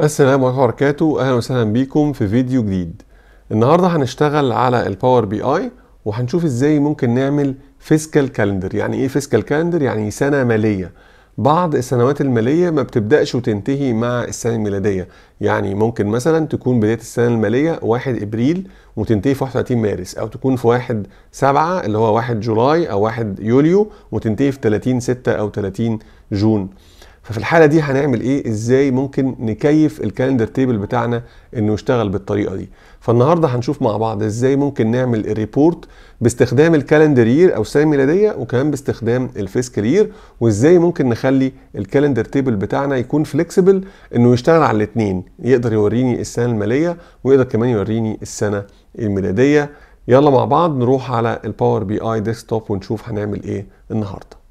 السلام عليكم ورحمه وبركاته اهلا وسهلا بيكم في فيديو جديد النهارده هنشتغل على الباور بي اي وهنشوف ازاي ممكن نعمل فيسكال كالندر يعني ايه فيسكال كالندر يعني سنه ماليه بعض السنوات المالية ما بتبدأش وتنتهي مع السنة الميلادية يعني ممكن مثلا تكون بداية السنة المالية 1 إبريل وتنتهي في 31 مارس أو تكون في 1 7 اللي هو 1 جولاي أو 1 يوليو وتنتهي في 30 6 أو 30 جون ففي الحاله دي هنعمل ايه ازاي ممكن نكيف الكالندر تيبل بتاعنا انه يشتغل بالطريقه دي فالنهارده هنشوف مع بعض ازاي ممكن نعمل ريبورت باستخدام الكالندر يير او السنه الميلاديه وكمان باستخدام الفيسكال يير وازاي ممكن نخلي الكالندر تيبل بتاعنا يكون فليكسيبل انه يشتغل على الاثنين يقدر يوريني السنه الماليه ويقدر كمان يوريني السنه الميلاديه يلا مع بعض نروح على الباور بي اي ديسكتوب ونشوف هنعمل ايه النهارده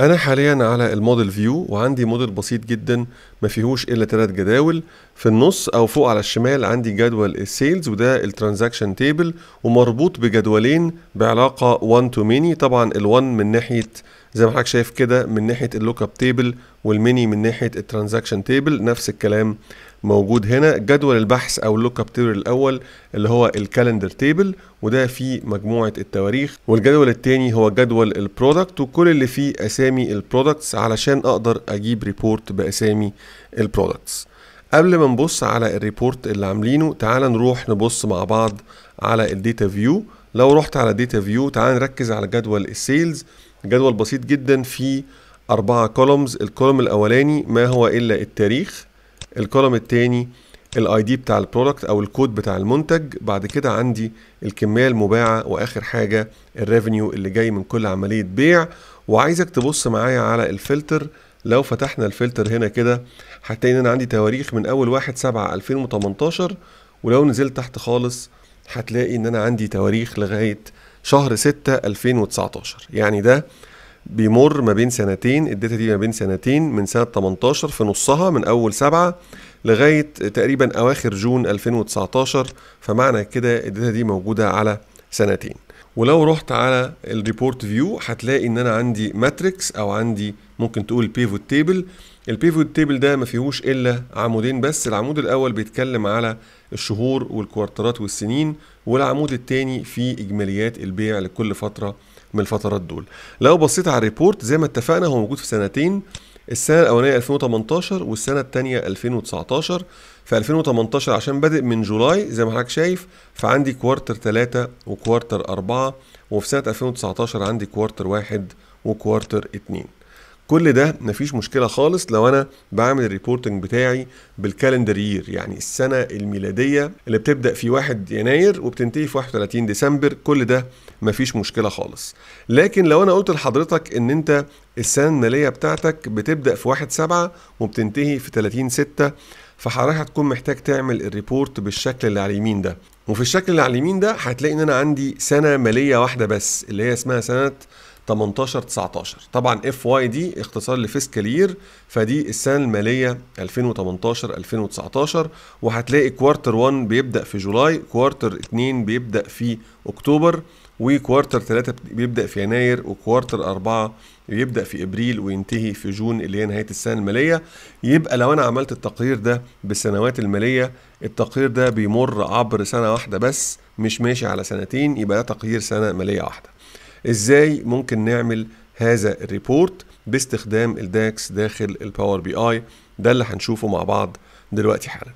انا حاليا على الموديل فيو وعندي موديل بسيط جدا ما فيهوش الا ثلاث جداول في النص او فوق على الشمال عندي جدول السيلز وده الترانزاكشن تيبل ومربوط بجدولين بعلاقه 1 تو ميني طبعا ال1 من ناحيه زي ما حضرتك شايف كده من ناحيه اللوك اب تيبل والميني من ناحيه الترانزاكشن تيبل نفس الكلام موجود هنا جدول البحث او اللوك اب تيبل الاول اللي هو الكالندر تيبل وده فيه مجموعه التواريخ والجدول الثاني هو جدول البرودكت وكل اللي فيه اسامي البرودكتس علشان اقدر اجيب ريبورت باسامي البرودكتس قبل ما نبص على الريبورت اللي عاملينه تعال نروح نبص مع بعض على الديتا فيو لو رحت على الديتا فيو تعال نركز على جدول السيلز جدول بسيط جدا فيه أربعة كولومز الكولوم الأولاني ما هو إلا التاريخ الكولوم الثاني الاي دي بتاع البرودكت او الكود بتاع المنتج بعد كده عندي الكميه المباعه واخر حاجه الريفينيو اللي جاي من كل عمليه بيع وعايزك تبص معايا على الفلتر لو فتحنا الفلتر هنا كده هتلاقي ان انا عندي تواريخ من اول 1 7 2018 ولو نزلت تحت خالص هتلاقي ان انا عندي تواريخ لغايه شهر 6 2019 يعني ده بيمر ما بين سنتين الداتا دي ما بين سنتين من سنة 18 في نصها من أول سبعة لغاية تقريبا أواخر جون 2019 فمعنى كده الداتا دي موجودة على سنتين ولو رحت على الريبورت فيو هتلاقي ان انا عندي ماتريكس او عندي ممكن تقول بيفوت تيبل البيفوت تيبل ده ما فيهوش الا عمودين بس العمود الاول بيتكلم على الشهور والكوارترات والسنين والعمود الثاني فيه اجماليات البيع لكل فتره من الفترات دول لو بصيت على الريبورت زي ما اتفقنا هو موجود في سنتين السنه الاولانيه 2018 والسنه الثانيه 2019 في 2018 عشان بادئ من جولاي زي ما حضرتك شايف فعندي كوارتر 3 وكوارتر 4 وفي سنه 2019 عندي كوارتر 1 وكوارتر 2 كل ده مفيش مشكله خالص لو انا بعمل الريبورتنج بتاعي بالكالندر يير يعني السنه الميلاديه اللي بتبدا في 1 يناير وبتنتهي في 31 ديسمبر كل ده مفيش مشكله خالص لكن لو انا قلت لحضرتك ان انت السنه الماليه بتاعتك بتبدا في 1 7 وبتنتهي في 30 6 فحضرتك هتكون محتاج تعمل الريبورت بالشكل اللي على اليمين ده وفي الشكل اللي على اليمين ده هتلاقي ان انا عندي سنه ماليه واحده بس اللي هي اسمها سنه 18 19 طبعا اف واي دي اختصار لفيسكال يير فدي السنه الماليه 2018 2019 وهتلاقي كوارتر 1 بيبدا في جولاي كوارتر 2 بيبدا في اكتوبر وكوارتر ثلاثة بيبدأ في يناير وكوارتر أربعة بيبدأ في إبريل وينتهي في جون اللي هي نهاية السنة المالية يبقى لو أنا عملت التقرير ده بالسنوات المالية التقرير ده بيمر عبر سنة واحدة بس مش ماشي على سنتين يبقى ده تقرير سنة مالية واحدة إزاي ممكن نعمل هذا الريبورت باستخدام الداكس داخل الباور بي آي ده اللي هنشوفه مع بعض دلوقتي حالا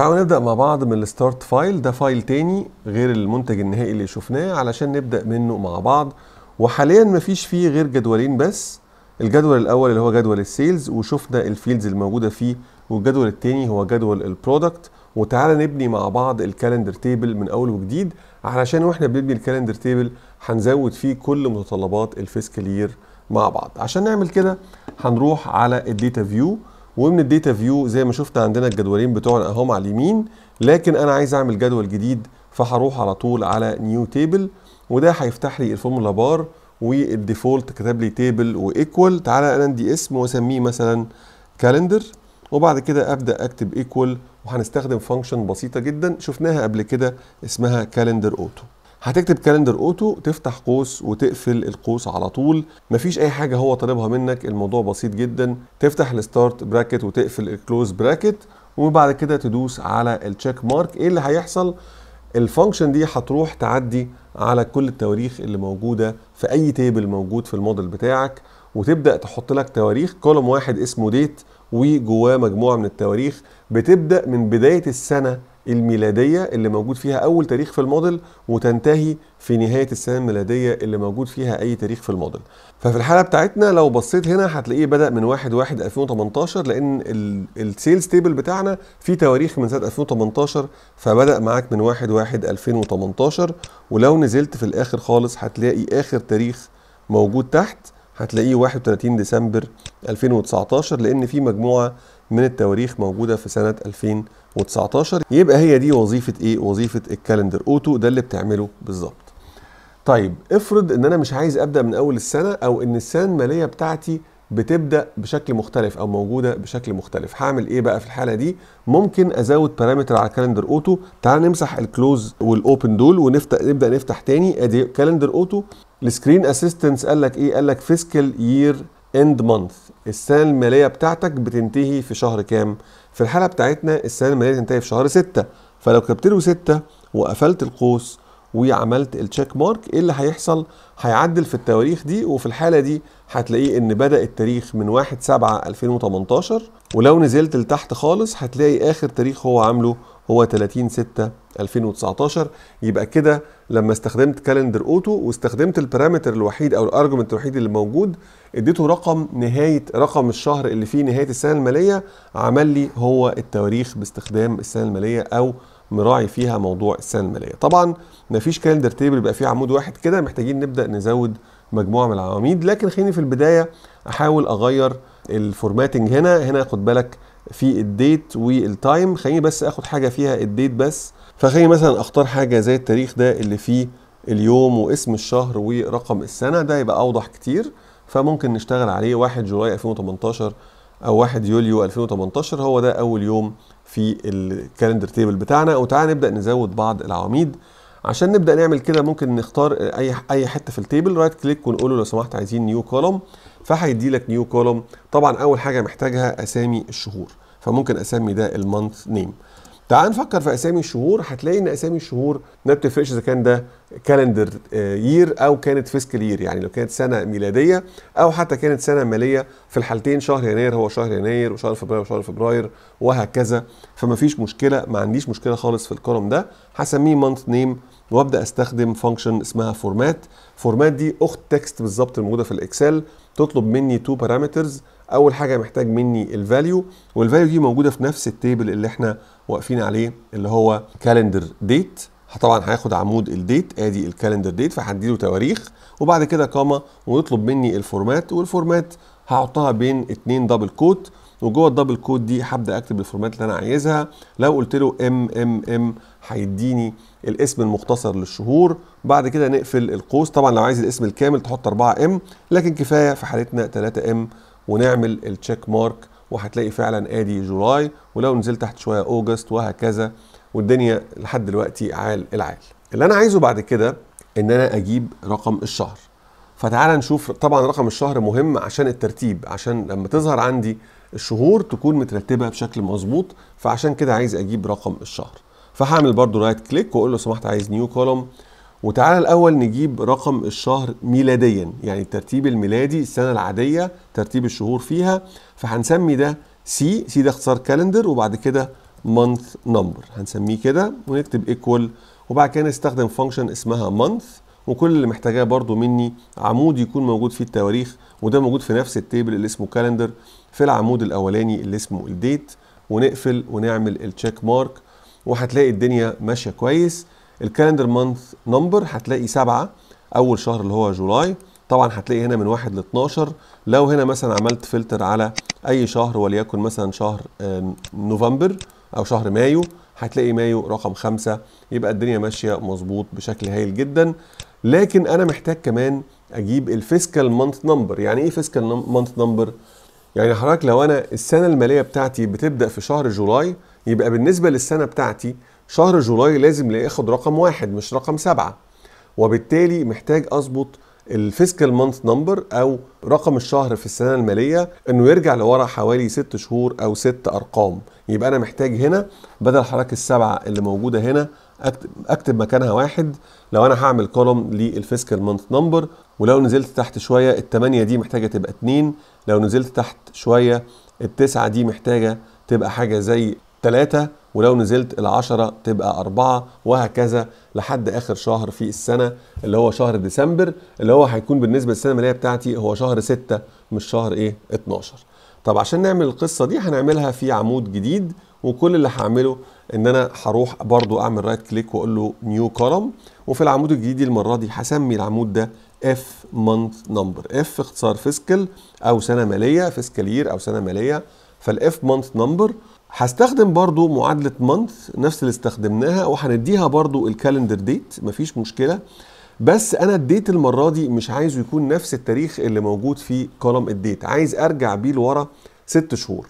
تعالوا نبدا مع بعض من الستارت فايل ده فايل تاني غير المنتج النهائي اللي شفناه علشان نبدا منه مع بعض وحاليا مفيش فيه غير جدولين بس الجدول الاول اللي هو جدول السيلز وشفنا الفيلدز الموجوده فيه والجدول التاني هو جدول البرودكت وتعالى نبني مع بعض الكالندر تيبل من اول وجديد علشان واحنا بنبني الكالندر تيبل هنزود فيه كل متطلبات الفيسكال يير مع بعض عشان نعمل كده هنروح على الداتا فيو ومن الداتا فيو زي ما شفت عندنا الجدولين بتوعنا اهم على اليمين لكن انا عايز اعمل جدول جديد فهروح على طول على نيو تيبل وده هيفتح لي الفورمولا بار والديفولت كتب لي تيبل وايكوال تعالى انا عندي اسم واسميه مثلا كالندر وبعد كده ابدا اكتب ايكوال وهنستخدم فانكشن بسيطه جدا شفناها قبل كده اسمها كالندر اوتو هتكتب كالندر اوتو تفتح قوس وتقفل القوس على طول مفيش اي حاجه هو طالبها منك الموضوع بسيط جدا تفتح الستارت براكت وتقفل الكلوز براكت وبعد كده تدوس على التشيك مارك ايه اللي هيحصل الفانكشن دي هتروح تعدي على كل التواريخ اللي موجوده في اي تيبل موجود في الموديل بتاعك وتبدا تحط لك تواريخ كولوم واحد اسمه ديت وجواه مجموعه من التواريخ بتبدا من بدايه السنه الميلادية اللي موجود فيها أول تاريخ في الموديل وتنتهي في نهاية السنة الميلادية اللي موجود فيها أي تاريخ في الموديل ففي الحالة بتاعتنا لو بصيت هنا هتلاقيه بدأ من 1/1/2018 لأن السيلز تيبل بتاعنا فيه تواريخ من سنة 2018 فبدأ معاك من 1/1/2018 ولو نزلت في الآخر خالص هتلاقي آخر تاريخ موجود تحت هتلاقيه 31 ديسمبر 2019 لأن في مجموعة من التواريخ موجودة في سنة 2019 و19 يبقى هي دي وظيفه ايه وظيفه الكالندر اوتو ده اللي بتعمله بالظبط طيب افرض ان انا مش عايز ابدا من اول السنه او ان السنه الماليه بتاعتي بتبدا بشكل مختلف او موجوده بشكل مختلف هعمل ايه بقى في الحاله دي ممكن ازود بارامتر على كالندر اوتو تعال نمسح الكلوز والاوبن دول ونفتح نبدا نفتح تاني ادي كالندر اوتو السكرين اسيستنس قال لك ايه قال لك فيسكال يير اند مانث السنه الماليه بتاعتك بتنتهي في شهر كام في الحاله بتاعتنا السنه المالية تنتهي في شهر 6 فلو كتبت له 6 وقفلت القوس وعملت التشيك مارك ايه اللي هيحصل هيعدل في التواريخ دي وفي الحاله دي هتلاقيه ان بدا التاريخ من 1 7 2018 ولو نزلت لتحت خالص هتلاقي اخر تاريخ هو عامله هو 30 6 2019 يبقى كده لما استخدمت كالندر اوتو واستخدمت البارامتر الوحيد او الارجمنت الوحيد اللي موجود اديته رقم نهايه رقم الشهر اللي فيه نهايه السنه الماليه عمل لي هو التواريخ باستخدام السنه الماليه او مراعي فيها موضوع السنه الماليه طبعا مفيش كالندر تيبل يبقى فيه عمود واحد كده محتاجين نبدا نزود مجموعه من العواميد لكن خليني في البدايه احاول اغير الفورماتنج هنا هنا خد بالك في الديت والتايم خليني بس اخد حاجه فيها الديت بس فخلي مثلا اختار حاجه زي التاريخ ده اللي فيه اليوم واسم الشهر ورقم السنه ده يبقى اوضح كتير فممكن نشتغل عليه 1 جولاي 2018 او 1 يوليو 2018 هو ده اول يوم في الكالندر تيبل بتاعنا وتعالى نبدا نزود بعض العواميد عشان نبدا نعمل كده ممكن نختار اي اي حته في التيبل رايت كليك ونقول له لو سمحت عايزين نيو كولوم فهيدي لك نيو كولوم طبعا اول حاجه محتاجها اسامي الشهور فممكن اسمي ده المانث نيم تعال نفكر في اسامي الشهور هتلاقي ان اسامي الشهور ما بتفرقش اذا كان ده كالندر يير آه، او كانت فيسكال يير يعني لو كانت سنه ميلاديه او حتى كانت سنه ماليه في الحالتين شهر يناير هو شهر يناير وشهر فبراير وشهر فبراير وهكذا فما فيش مشكله ما عنديش مشكله خالص في الكولوم ده هسميه مانث نيم وابدا استخدم فانكشن اسمها فورمات فورمات دي اخت تكست بالظبط الموجوده في الاكسل تطلب مني تو بارامترز اول حاجه محتاج مني الفاليو والفاليو دي موجوده في نفس التيبل اللي احنا واقفين عليه اللي هو كالندر ديت طبعا هياخد عمود الديت ادي الكالندر ديت فهديله تواريخ وبعد كده كاما ويطلب مني الفورمات والفورمات هحطها بين اتنين دبل كوت وجوه الدبل كود دي هبدا اكتب الفورمات اللي انا عايزها لو قلت له ام ام ام هيديني الاسم المختصر للشهور بعد كده نقفل القوس طبعا لو عايز الاسم الكامل تحط 4 ام لكن كفايه في حالتنا 3 ام ونعمل التشيك مارك وهتلاقي فعلا ادي جولاي ولو نزلت تحت شويه اوجست وهكذا والدنيا لحد دلوقتي عال العال اللي انا عايزه بعد كده ان انا اجيب رقم الشهر فتعال نشوف طبعا رقم الشهر مهم عشان الترتيب عشان لما تظهر عندي الشهور تكون مترتبه بشكل مظبوط فعشان كده عايز اجيب رقم الشهر فهعمل برضو رايت كليك واقول له سمحت عايز نيو كولوم وتعالى الأول نجيب رقم الشهر ميلاديا يعني الترتيب الميلادي السنة العادية ترتيب الشهور فيها فهنسمي ده سي سي ده اختصار كالندر وبعد كده month number هنسميه كده ونكتب equal وبعد كده نستخدم فانكشن اسمها month وكل اللي محتاجاه برضو مني عمود يكون موجود فيه التواريخ وده موجود في نفس التيبل اللي اسمه كالندر في العمود الاولاني اللي اسمه الديت ونقفل ونعمل التشيك مارك وهتلاقي الدنيا ماشيه كويس الكالندر مانث نمبر هتلاقي سبعة اول شهر اللي هو جولاي طبعا هتلاقي هنا من واحد ل 12 لو هنا مثلا عملت فلتر على اي شهر وليكن مثلا شهر نوفمبر او شهر مايو هتلاقي مايو رقم خمسة يبقى الدنيا ماشية مظبوط بشكل هايل جدا لكن انا محتاج كمان اجيب الفيسكال مانث نمبر يعني ايه فيسكال مانث نمبر يعني حضرتك لو انا السنه الماليه بتاعتي بتبدا في شهر جولاي يبقى بالنسبه للسنه بتاعتي شهر جولاي لازم ياخد رقم واحد مش رقم سبعة وبالتالي محتاج أظبط الفيسكال مانث نمبر او رقم الشهر في السنه الماليه انه يرجع لورا حوالي ست شهور او ست ارقام يبقى انا محتاج هنا بدل حركه السبعه اللي موجوده هنا اكتب, أكتب مكانها واحد لو انا هعمل كولوم للفيسكال مانث نمبر ولو نزلت تحت شويه الثمانيه دي محتاجه تبقى اتنين لو نزلت تحت شويه التسعه دي محتاجه تبقى حاجه زي تلاته ولو نزلت العشرة تبقى أربعة وهكذا لحد آخر شهر في السنة اللي هو شهر ديسمبر اللي هو هيكون بالنسبة للسنة المالية بتاعتي هو شهر ستة مش شهر إيه 12 طب عشان نعمل القصة دي هنعملها في عمود جديد وكل اللي هعمله ان انا هروح برضو اعمل رايت كليك واقول له نيو كولم وفي العمود الجديد المره دي هسمي العمود ده اف مانث نمبر اف اختصار فيسكال او سنه ماليه فيسكال يير او سنه ماليه فالاف مانث نمبر هستخدم برضو معادلة month نفس اللي استخدمناها وهنديها برضو الكالندر ديت مفيش مشكلة بس انا الديت المرة دي مش عايزه يكون نفس التاريخ اللي موجود في كولم الديت عايز ارجع بيه لورا ست شهور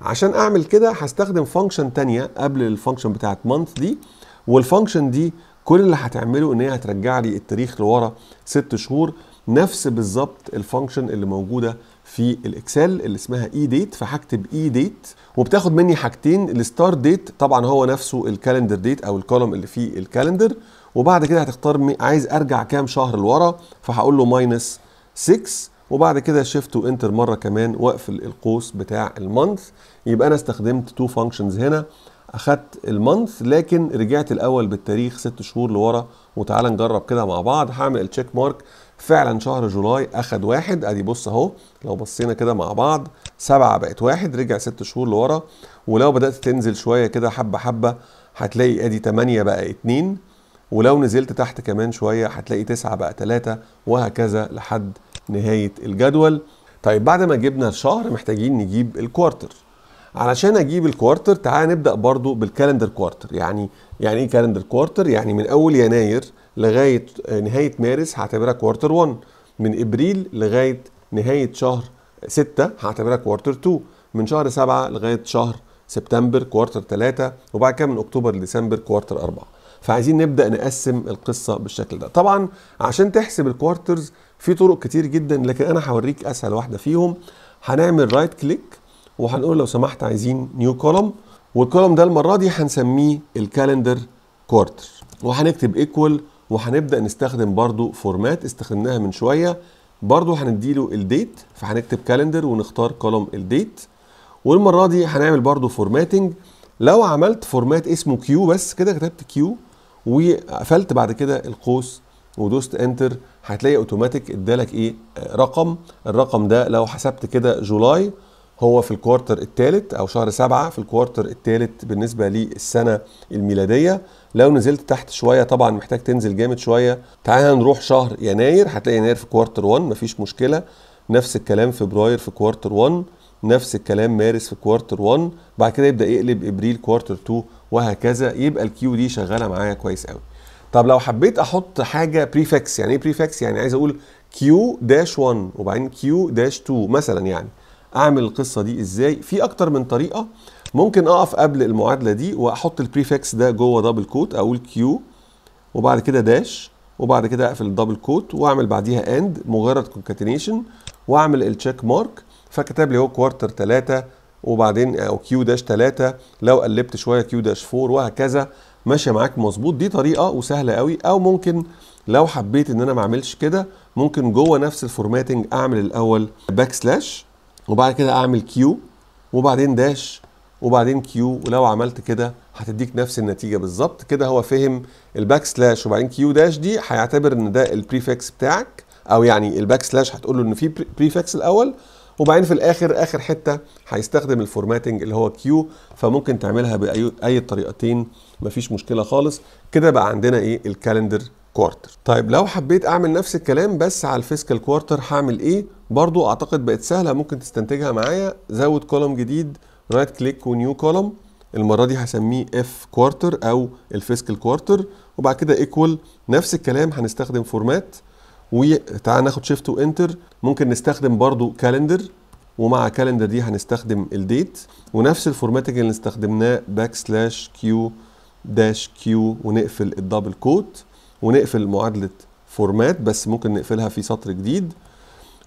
عشان اعمل كده هستخدم فانكشن تانية قبل الفانكشن بتاعت month دي والفانكشن دي كل اللي هتعمله ان هي هترجع لي التاريخ لورا ست شهور نفس بالظبط الفانكشن اللي موجوده في الاكسل اللي اسمها اي ديت فهكتب اي ديت وبتاخد مني حاجتين الستار ديت طبعا هو نفسه الكالندر ديت او الكولوم اللي فيه الكالندر وبعد كده هتختار عايز ارجع كام شهر لورا فهقول له ماينس 6 وبعد كده شيفت وانتر مره كمان واقفل القوس بتاع المانث يبقى انا استخدمت تو فانكشنز هنا اخدت المانث لكن رجعت الاول بالتاريخ ست شهور لورا وتعالى نجرب كده مع بعض هعمل التشيك مارك فعلا شهر جولاي اخد واحد ادي بص اهو لو بصينا كده مع بعض سبعه بقت واحد رجع ست شهور لورا ولو بدات تنزل شويه كده حبه حبه هتلاقي ادي 8 بقى 2 ولو نزلت تحت كمان شويه هتلاقي 9 بقى 3 وهكذا لحد نهايه الجدول طيب بعد ما جبنا الشهر محتاجين نجيب الكوارتر علشان اجيب الكوارتر تعال نبدا برضو بالكالندر كوارتر يعني يعني ايه كالندر كوارتر يعني من اول يناير لغايه نهايه مارس هعتبرها كوارتر 1 من ابريل لغايه نهايه شهر 6 هعتبرها كوارتر 2 من شهر 7 لغايه شهر سبتمبر كوارتر 3 وبعد كده من اكتوبر لديسمبر كوارتر 4 فعايزين نبدا نقسم القصه بالشكل ده طبعا عشان تحسب الكوارترز في طرق كتير جدا لكن انا هوريك اسهل واحده فيهم هنعمل رايت كليك وهنقول لو سمحت عايزين نيو كولوم والكولوم ده المره دي هنسميه الكالندر كوارتر وهنكتب ايكوال وهنبدا نستخدم برضو فورمات استخدمناها من شويه برضو هنديله الديت فهنكتب كالندر ونختار كولوم الديت والمره دي هنعمل برضو فورماتنج لو عملت فورمات اسمه كيو بس كده كتبت كيو وقفلت بعد كده القوس ودوست انتر هتلاقي اوتوماتيك ادالك ايه رقم الرقم ده لو حسبت كده جولاي هو في الكوارتر الثالث او شهر سبعة في الكوارتر الثالث بالنسبه للسنه الميلاديه لو نزلت تحت شويه طبعا محتاج تنزل جامد شويه تعالى نروح شهر يناير هتلاقي يناير في كوارتر 1 مفيش مشكله نفس الكلام فبراير في كوارتر 1 نفس الكلام مارس في كوارتر 1 بعد كده يبدا يقلب ابريل كوارتر 2 وهكذا يبقى الكيو دي شغاله معايا كويس قوي طب لو حبيت احط حاجه بريفكس يعني ايه بريفكس يعني عايز اقول كيو داش 1 وبعدين كيو داش 2 مثلا يعني اعمل القصه دي ازاي في اكتر من طريقه ممكن اقف قبل المعادله دي واحط البريفكس ده جوه دبل كوت اقول كيو وبعد كده داش وبعد كده اقفل الدبل كوت واعمل بعديها اند مجرد كونكاتينيشن واعمل التشيك مارك فكتب لي هو كوارتر 3 وبعدين او كيو داش 3 لو قلبت شويه كيو داش 4 وهكذا ماشيه معاك مظبوط دي طريقه وسهله قوي او ممكن لو حبيت ان انا ما اعملش كده ممكن جوه نفس الفورماتنج اعمل الاول باك سلاش وبعد كده اعمل كيو وبعدين داش وبعدين كيو ولو عملت كده هتديك نفس النتيجه بالظبط كده هو فهم الباك سلاش وبعدين كيو داش دي هيعتبر ان ده البريفكس بتاعك او يعني الباك سلاش هتقول له ان في بريفكس الاول وبعدين في الاخر اخر حته هيستخدم الفورماتنج اللي هو كيو فممكن تعملها باي اي طريقتين مفيش مشكله خالص كده بقى عندنا ايه الكالندر كوارتر طيب لو حبيت اعمل نفس الكلام بس على الفيسكال كوارتر هعمل ايه برضو اعتقد بقت سهله ممكن تستنتجها معايا زود كولوم جديد رايت كليك ونيو كولوم المره دي هسميه اف كوارتر او الفيسكال كوارتر وبعد كده ايكوال نفس الكلام هنستخدم فورمات وتعال ناخد شيفت وانتر ممكن نستخدم برضو كالندر ومع كالندر دي هنستخدم الديت ونفس الفورماتنج اللي استخدمناه باك سلاش كيو داش كيو ونقفل الدبل كوت ونقفل معادله فورمات بس ممكن نقفلها في سطر جديد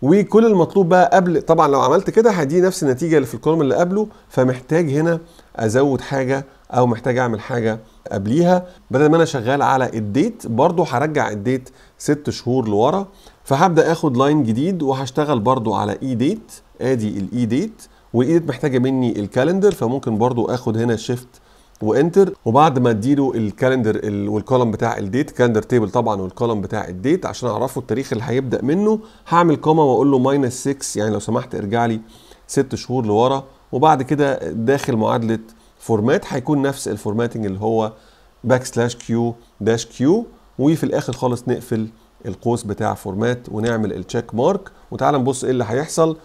وكل المطلوب بقى قبل طبعا لو عملت كده هدي نفس النتيجه اللي في الكولوم اللي قبله فمحتاج هنا ازود حاجه او محتاج اعمل حاجه قبليها بدل ما انا شغال على الديت برضو هرجع الديت ست شهور لورا فهبدا اخد لاين جديد وهشتغل برضو على اي ديت ادي الاي ديت والاي ديت محتاجه مني الكالندر فممكن برضو اخد هنا شيفت وانتر وبعد ما اديله الكالندر والكولم بتاع الديت كالندر تيبل طبعا والكولم بتاع الديت عشان اعرفه التاريخ اللي هيبدا منه هعمل كوما واقول له ماينس 6 يعني لو سمحت ارجع لي 6 شهور لورا وبعد كده داخل معادله فورمات هيكون نفس الفورماتنج اللي هو باك سلاش كيو داش كيو وفي الاخر خالص نقفل القوس بتاع فورمات ونعمل التشيك مارك وتعالى نبص ايه اللي هيحصل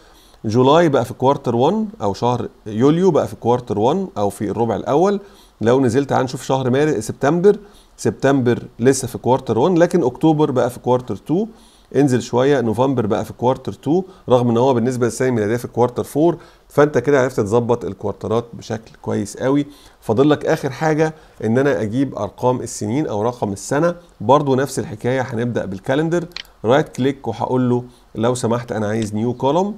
جولاي بقى في كوارتر 1 او شهر يوليو بقى في كوارتر 1 او في الربع الاول لو نزلت هنشوف شهر مارس سبتمبر سبتمبر لسه في كوارتر 1 لكن اكتوبر بقى في كوارتر 2 انزل شويه نوفمبر بقى في كوارتر 2 رغم ان هو بالنسبه للسنه الميلاديه في كوارتر 4 فانت كده عرفت تظبط الكوارترات بشكل كويس قوي فاضل لك اخر حاجه ان انا اجيب ارقام السنين او رقم السنه برضو نفس الحكايه هنبدا بالكالندر رايت كليك وهقول له لو سمحت انا عايز نيو كولوم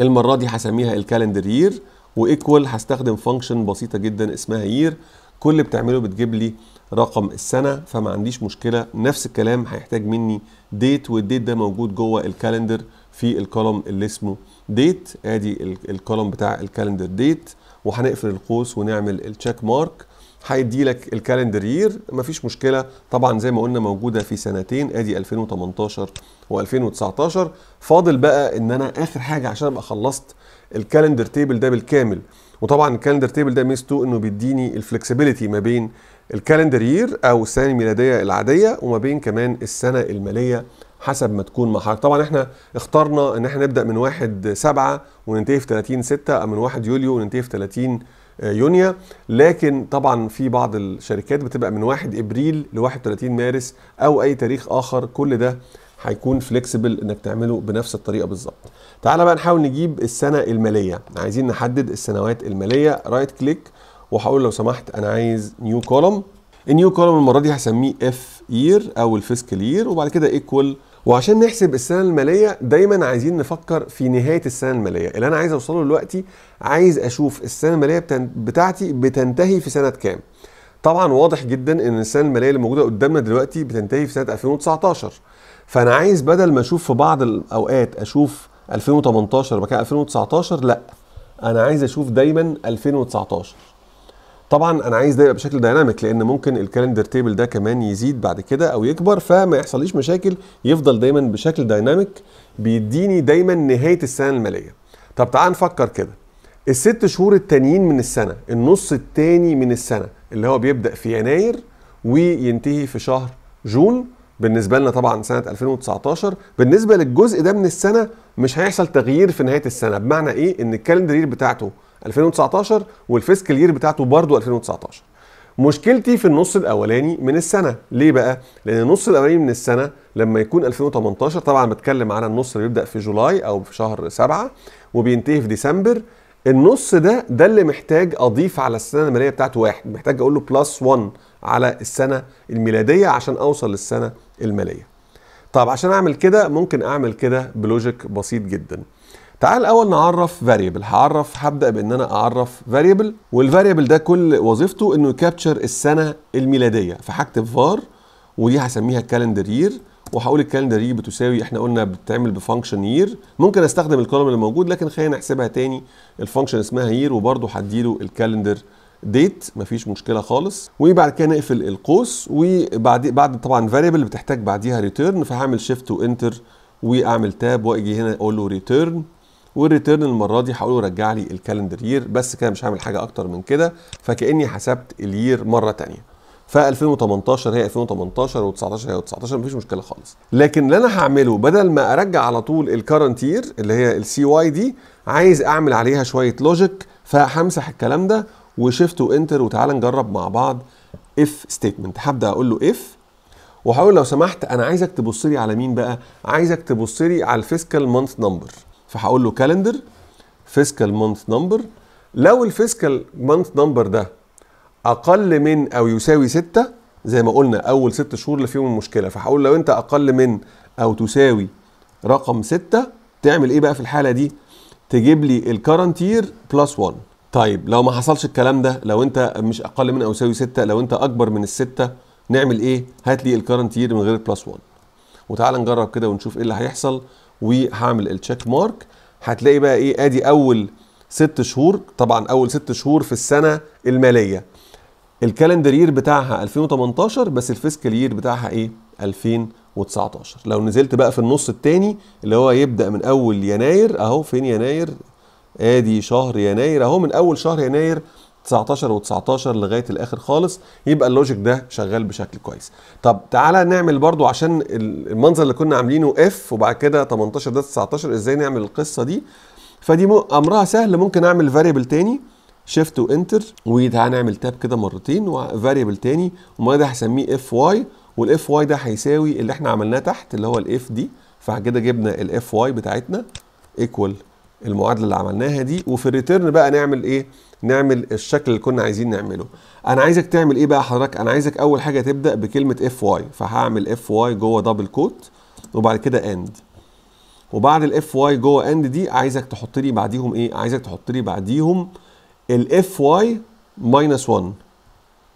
المره دي هسميها الكالندر يير وايكوال هستخدم فانكشن بسيطه جدا اسمها يير كل اللي بتعمله بتجيب لي رقم السنه فما عنديش مشكله نفس الكلام هيحتاج مني ديت والديت ده موجود جوه الكالندر في الكولوم اللي اسمه ديت ادي الكولوم بتاع الكالندر ديت وهنقفل القوس ونعمل التشيك مارك هيدي لك الكالندر يير مفيش مشكله طبعا زي ما قلنا موجوده في سنتين ادي 2018 و2019 فاضل بقى ان انا اخر حاجه عشان ابقى خلصت الكالندر تيبل ده بالكامل وطبعا الكالندر تيبل ده ميزته انه بيديني الفلكسبيليتي ما بين الكالندر يير او السنه الميلاديه العاديه وما بين كمان السنه الماليه حسب ما تكون مع حضرتك طبعا احنا اخترنا ان احنا نبدا من 1 7 وننتهي في 30 6 او من 1 يوليو وننتهي في 30 يونيو لكن طبعا في بعض الشركات بتبقى من 1 ابريل ل 31 مارس او اي تاريخ اخر كل ده هيكون فليكسبل انك تعمله بنفس الطريقه بالظبط تعال بقى نحاول نجيب السنه الماليه عايزين نحدد السنوات الماليه رايت كليك وهقول لو سمحت انا عايز نيو كولوم النيو كولوم المره دي هسميه اف يير او الفيسكال يير وبعد كده ايكوال وعشان نحسب السنه الماليه دايما عايزين نفكر في نهايه السنه الماليه اللي انا عايز اوصله دلوقتي عايز اشوف السنه الماليه بتاعتي بتنتهي في سنه كام طبعا واضح جدا ان السنه الماليه اللي موجوده قدامنا دلوقتي بتنتهي في سنه 2019 فانا عايز بدل ما اشوف في بعض الاوقات اشوف 2018 مكان 2019 لا انا عايز اشوف دايما 2019 طبعا انا عايز ده يبقى بشكل دايناميك لان ممكن الكالندر تيبل ده كمان يزيد بعد كده او يكبر فما يحصليش مشاكل يفضل دايما بشكل دايناميك بيديني دايما نهايه السنه الماليه طب تعال نفكر كده الست شهور التانيين من السنه النص التاني من السنه اللي هو بيبدا في يناير وينتهي في شهر جون بالنسبه لنا طبعا سنه 2019 بالنسبه للجزء ده من السنه مش هيحصل تغيير في نهايه السنه بمعنى ايه ان الكالندر يير بتاعته 2019 والفيسكال يير بتاعته برضه 2019 مشكلتي في النص الاولاني من السنه ليه بقى لان النص الاولاني من السنه لما يكون 2018 طبعا بتكلم على النص اللي بيبدا في جولاي او في شهر 7 وبينتهي في ديسمبر النص ده ده اللي محتاج اضيف على السنه الماليه بتاعته واحد محتاج اقول له بلس 1 على السنه الميلاديه عشان اوصل للسنه الماليه طب عشان اعمل كده ممكن اعمل كده بلوجيك بسيط جدا تعال الاول نعرف فاريبل هعرف هبدا بان انا اعرف فاريبل والفاريبل ده كل وظيفته انه يكابتشر السنه الميلاديه فهكتب فار ودي هسميها كالندر يير وهقول الكالندر يير بتساوي احنا قلنا بتتعمل بفانكشن يير ممكن استخدم الكولوم اللي موجود لكن خلينا نحسبها تاني الفانكشن اسمها يير وبرده هديله الكالندر ديت مفيش مشكله خالص وبعد كده نقفل القوس وبعد بعد طبعا فاريبل بتحتاج بعديها ريتيرن فهعمل شيفت وانتر واعمل تاب واجي هنا اقول له ريتيرن والريتيرن المره دي هقول له رجع لي الكالندر يير بس كده مش هعمل حاجه اكتر من كده فكاني حسبت اليير مره ثانيه ف 2018 هي 2018 و19 هي 19 مفيش مشكله خالص لكن اللي انا هعمله بدل ما ارجع على طول الكرنت يير اللي هي السي واي دي عايز اعمل عليها شويه لوجيك فهمسح الكلام ده وشيفت وانتر وتعالى نجرب مع بعض اف ستيتمنت هبدا اقول له اف وهقول لو سمحت انا عايزك تبص لي على مين بقى عايزك تبص لي على الفيسكال مانث نمبر فهقول له كالندر فيسكال مانث نمبر لو الفيسكال مانث نمبر ده اقل من او يساوي 6 زي ما قلنا اول 6 شهور اللي فيهم المشكله فهقول لو انت اقل من او تساوي رقم 6 تعمل ايه بقى في الحاله دي تجيب لي الكارنتير يير بلس 1 طيب لو ما حصلش الكلام ده لو انت مش اقل من او يساوي 6 لو انت اكبر من الستة نعمل ايه هات لي الكرنت يير من غير البلس 1 وتعال نجرب كده ونشوف ايه اللي هيحصل وهعمل التشيك مارك هتلاقي بقى ايه ادي اول ست شهور طبعا اول ست شهور في السنه الماليه الكالندر يير بتاعها 2018 بس الفيسكال يير بتاعها ايه 2019 لو نزلت بقى في النص الثاني اللي هو يبدا من اول يناير اهو فين يناير ادي شهر يناير اهو من اول شهر يناير 19 و19 لغايه الاخر خالص يبقى اللوجيك ده شغال بشكل كويس طب تعالى نعمل برضو عشان المنظر اللي كنا عاملينه اف وبعد كده 18 ده 19 ازاي نعمل القصه دي فدي امرها سهل ممكن اعمل فاريبل تاني شيفت وانتر وتعالى نعمل تاب كده مرتين وفاريبل تاني والمره دي هسميه اف واي والاف واي ده هيساوي اللي احنا عملناه تحت اللي هو الاف دي فكده جبنا الاف واي بتاعتنا ايكوال المعادله اللي عملناها دي وفي الريتيرن بقى نعمل ايه نعمل الشكل اللي كنا عايزين نعمله انا عايزك تعمل ايه بقى حضرتك انا عايزك اول حاجه تبدا بكلمه اف واي فهعمل اف واي جوه دبل كوت وبعد كده اند وبعد الاف واي جوه اند دي عايزك تحط لي بعديهم ايه عايزك تحط لي بعديهم الاف واي ماينس 1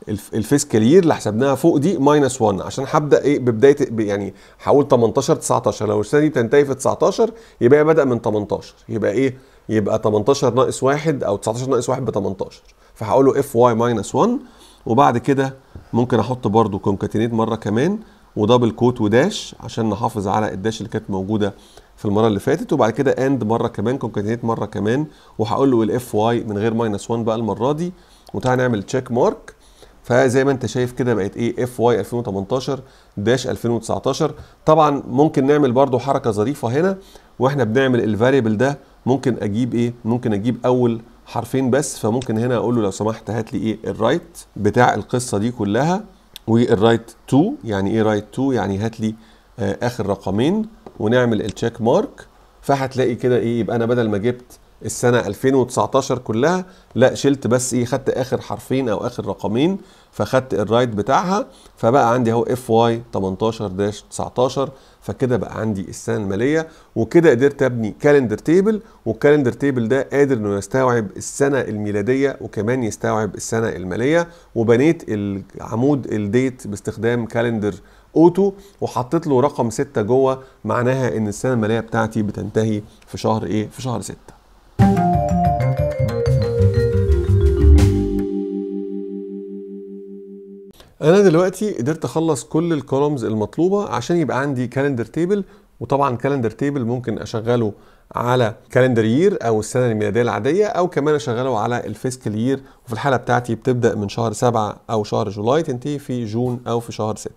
الفيسكال يير اللي حسبناها فوق دي ماينس 1 عشان هبدا ايه ببدايه يعني هقول 18 19 لو السنه دي بتنتهي في 19 يبقى هي بدا من 18 يبقى ايه يبقى 18 ناقص 1 او 19 ناقص 1 ب 18 فهقول له اف واي ماينس 1 وبعد كده ممكن احط برده كونكاتينيت مره كمان ودبل كوت وداش عشان نحافظ على الداش اللي كانت موجوده في المره اللي فاتت وبعد كده اند مره كمان كونكاتينيت مره كمان وهقول له الاف واي من غير ماينس 1 بقى المره دي وتعالى نعمل تشيك مارك فزي ما انت شايف كده بقت ايه اف واي 2018 داش 2019 طبعا ممكن نعمل برده حركه ظريفه هنا واحنا بنعمل الفاريبل ده ممكن اجيب ايه ممكن اجيب اول حرفين بس فممكن هنا اقول له لو سمحت هات لي ايه الرايت بتاع القصه دي كلها والرايت 2 يعني ايه رايت 2 يعني هات لي آه، اخر رقمين ونعمل التشيك مارك فهتلاقي كده ايه يبقى انا بدل ما جبت السنه 2019 كلها لا شلت بس ايه خدت اخر حرفين او اخر رقمين فخدت الرايت بتاعها فبقى عندي اهو اف واي 18 داش 19 فكده بقى عندي السنه الماليه وكده قدرت ابني كالندر تيبل والكالندر تيبل ده قادر انه يستوعب السنه الميلاديه وكمان يستوعب السنه الماليه وبنيت العمود الديت باستخدام كالندر اوتو وحطيت له رقم 6 جوه معناها ان السنه الماليه بتاعتي بتنتهي في شهر ايه في شهر 6 انا دلوقتي قدرت اخلص كل الكولومز المطلوبه عشان يبقى عندي كالندر تيبل وطبعا كالندر تيبل ممكن اشغله على كالندر يير او السنه الميلاديه العاديه او كمان اشغله على الفيسكال يير وفي الحاله بتاعتي بتبدا من شهر 7 او شهر جولاي تنتهي في جون او في شهر 6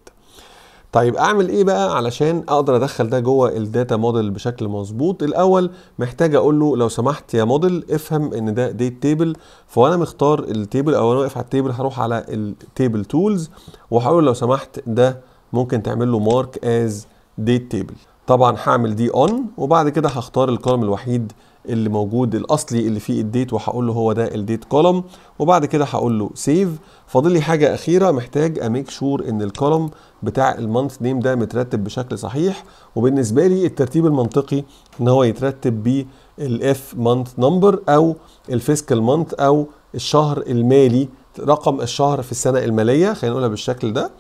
طيب اعمل ايه بقى علشان اقدر ادخل ده جوه الداتا موديل بشكل مظبوط الاول محتاج اقول له لو سمحت يا موديل افهم ان ده ديت تيبل فانا مختار التيبل او انا واقف على التيبل هروح على التيبل تولز وهقول لو سمحت ده ممكن تعمل له مارك از ديت تيبل طبعا هعمل دي اون وبعد كده هختار الكولم الوحيد اللي موجود الاصلي اللي فيه الديت وهقول له هو ده الديت كولوم وبعد كده هقول له سيف فاضل لي حاجه اخيره محتاج اميك شور ان الكولوم بتاع المانث نيم ده مترتب بشكل صحيح وبالنسبه لي الترتيب المنطقي ان هو يترتب بالاف مانث نمبر او الفيسكال مانث او الشهر المالي رقم الشهر في السنه الماليه خلينا نقولها بالشكل ده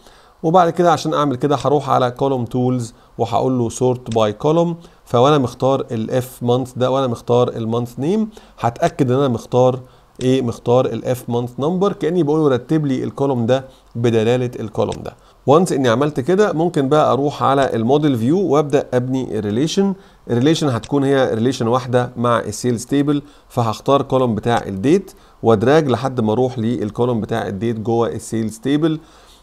وبعد كده عشان اعمل كده هروح على كولوم تولز وهقول له سورت باي كولوم فوانا مختار الاف مانث ده وانا مختار المانث نيم هتاكد ان انا مختار ايه مختار الاف مانث نمبر كاني بقول له رتب لي الكولوم ده بدلاله الكولوم ده وانس اني عملت كده ممكن بقى اروح على الموديل فيو وابدا ابني الريليشن الريليشن هتكون هي ريليشن واحده مع السيلز تيبل فهختار كولوم بتاع الديت وادراج لحد ما اروح للكولوم بتاع الديت جوه السيلز تيبل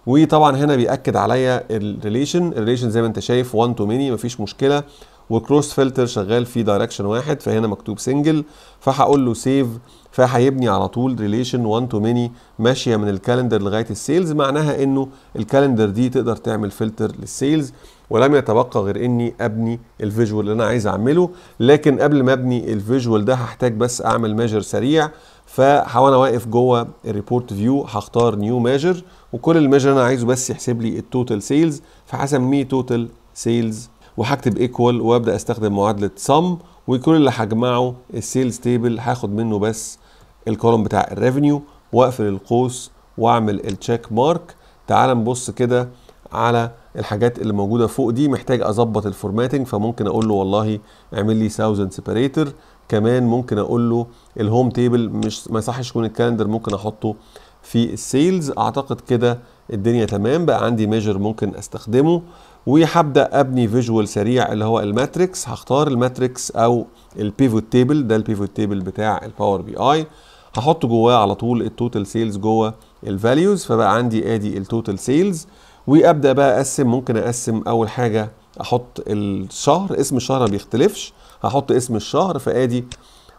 وطبعا هنا بيأكد عليا الريليشن الريليشن زي ما انت شايف 1 تو ميني مفيش مشكله والكروس فلتر شغال في دايركشن واحد فهنا مكتوب سنجل فهقول له سيف فهيبني على طول ريليشن 1 تو ميني ماشيه من الكالندر لغايه السيلز معناها انه الكالندر دي تقدر تعمل فلتر للسيلز ولم يتبقى غير اني ابني الفيجوال اللي انا عايز اعمله لكن قبل ما ابني الفيجوال ده هحتاج بس اعمل ميجر سريع فحوانا واقف جوه الريبورت فيو هختار نيو ميجر وكل الميجر انا عايزه بس يحسب لي التوتال سيلز فهسميه توتال سيلز وهكتب ايكوال وابدا استخدم معادله سم وكل اللي هجمعه السيلز تيبل هاخد منه بس الكولوم بتاع الريفينيو واقفل القوس واعمل التشيك مارك تعال نبص كده على الحاجات اللي موجوده فوق دي محتاج اظبط الفورماتنج فممكن اقول له والله اعمل لي 1000 سيبريتور كمان ممكن اقول له الهوم تيبل مش ما يصحش يكون الكالندر ممكن احطه في السيلز اعتقد كده الدنيا تمام بقى عندي ميجر ممكن استخدمه وهبدا ابني فيجوال سريع اللي هو الماتريكس هختار الماتريكس او البيفوت تيبل ده البيفوت تيبل بتاع الباور بي اي هحط جواه على طول التوتال سيلز جوه الفاليوز فبقى عندي ادي التوتال سيلز وابدا بقى اقسم ممكن اقسم اول حاجه احط الشهر اسم الشهر ما بيختلفش هحط اسم الشهر فادي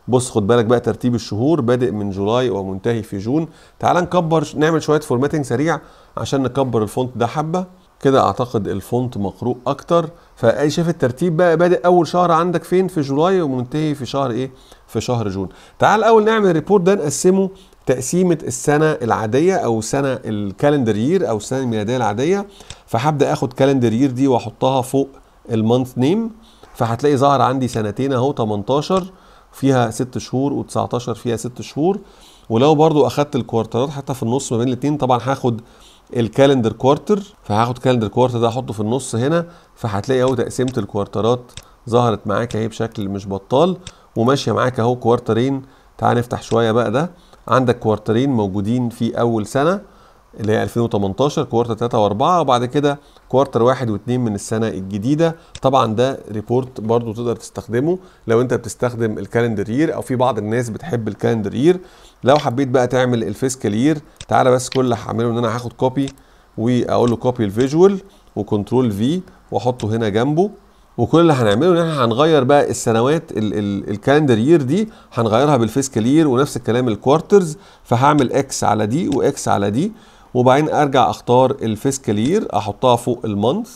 بص خد بالك بقى ترتيب الشهور بادئ من جولاي ومنتهي في جون تعال نكبر نعمل شويه فورماتنج سريع عشان نكبر الفونت ده حبه كده اعتقد الفونت مقروء اكتر فاي شايف الترتيب بقى بادئ اول شهر عندك فين في جولاي ومنتهي في شهر ايه في شهر جون تعال اول نعمل الريبورت ده نقسمه تقسيمة السنة العادية أو سنة الكالندر يير أو السنة الميلادية العادية فهبدأ آخد كالندر يير دي وأحطها فوق المانث نيم فهتلاقي ظهر عندي سنتين أهو 18 فيها ست شهور و19 فيها ست شهور ولو برضو اخدت الكوارترات حتى في النص ما بين الاثنين طبعا هاخد الكالندر كوارتر فهاخد كالندر كوارتر ده احطه في النص هنا فهتلاقي اهو تقسيمه الكوارترات ظهرت معاك اهي بشكل مش بطال وماشيه معاك اهو كوارترين تعال نفتح شويه بقى ده عندك كوارترين موجودين في اول سنه اللي هي 2018 كوارتر 3 و4 وبعد كده كوارتر 1 و2 من السنه الجديده طبعا ده ريبورت برضو تقدر تستخدمه لو انت بتستخدم الكالندر يير او في بعض الناس بتحب الكالندر يير لو حبيت بقى تعمل الفيسكال يير تعالى بس كل اللي هعمله ان انا هاخد كوبي واقول له كوبي الفيجوال وكنترول في واحطه هنا جنبه وكل اللي هنعمله ان احنا هنغير بقى السنوات الكالندر يير دي هنغيرها بالفيسكال يير ونفس الكلام الكوارترز فهعمل اكس على دي واكس على دي وبعدين ارجع اختار الفيسكال يير احطها فوق المانث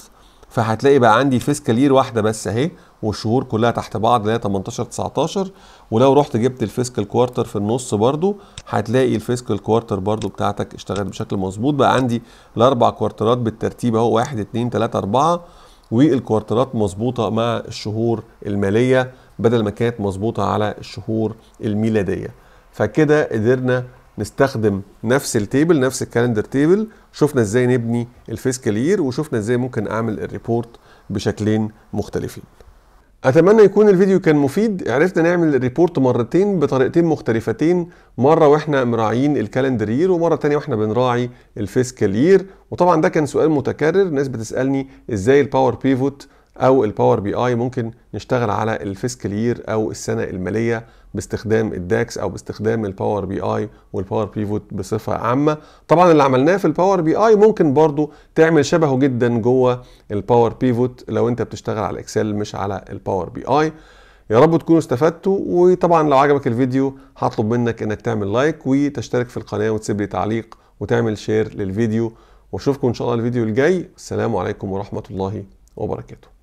فهتلاقي بقى عندي فيسكال يير واحده بس اهي والشهور كلها تحت بعض اللي هي 18 19 ولو رحت جبت الفيسكال كوارتر في النص برضو هتلاقي الفيسكال كوارتر برضو بتاعتك اشتغلت بشكل مظبوط بقى عندي الاربع كوارترات بالترتيب اهو 1 2 3 4 والكوارترات مظبوطه مع الشهور الماليه بدل ما كانت مظبوطه على الشهور الميلاديه فكده قدرنا نستخدم نفس التيبل نفس الكالندر تيبل شفنا ازاي نبني الفيسكال يير وشفنا ازاي ممكن اعمل الريبورت بشكلين مختلفين اتمنى يكون الفيديو كان مفيد عرفنا نعمل الريبورت مرتين بطريقتين مختلفتين مره واحنا مراعيين الكالندر يير ومره تانية واحنا بنراعي الفيسكال يير وطبعا ده كان سؤال متكرر ناس بتسالني ازاي الباور بيفوت او الباور بي اي ممكن نشتغل على الفيسكال يير او السنه الماليه باستخدام الداكس او باستخدام الباور بي اي والباور بيفوت بصفه عامه طبعا اللي عملناه في الباور بي اي ممكن برضو تعمل شبهه جدا جوه الباور بيفوت لو انت بتشتغل على الاكسل مش على الباور بي اي يا رب تكونوا استفدتوا وطبعا لو عجبك الفيديو هطلب منك انك تعمل لايك وتشترك في القناه وتسيب لي تعليق وتعمل شير للفيديو واشوفكم ان شاء الله الفيديو الجاي السلام عليكم ورحمه الله وبركاته